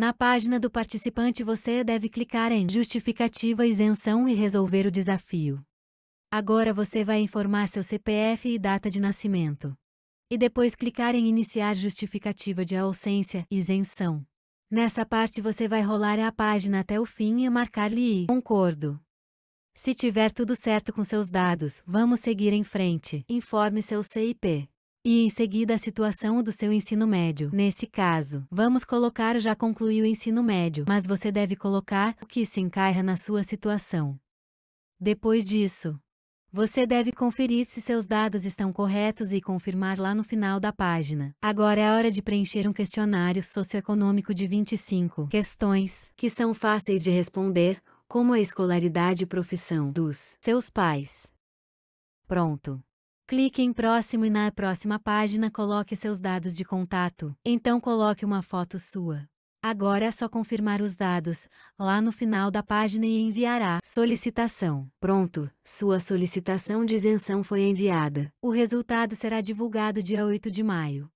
Na página do participante você deve clicar em Justificativa Isenção e resolver o desafio. Agora você vai informar seu CPF e data de nascimento. E depois clicar em Iniciar Justificativa de Ausência Isenção. Nessa parte você vai rolar a página até o fim e marcar-lhe Concordo. Se tiver tudo certo com seus dados, vamos seguir em frente. Informe seu CIP e em seguida a situação do seu ensino médio. Nesse caso, vamos colocar já concluiu o ensino médio, mas você deve colocar o que se encaixa na sua situação. Depois disso, você deve conferir se seus dados estão corretos e confirmar lá no final da página. Agora é hora de preencher um questionário socioeconômico de 25 questões, que são fáceis de responder, como a escolaridade e profissão dos seus pais. Pronto. Clique em próximo e na próxima página coloque seus dados de contato. Então coloque uma foto sua. Agora é só confirmar os dados, lá no final da página e enviará solicitação. Pronto, sua solicitação de isenção foi enviada. O resultado será divulgado dia 8 de maio.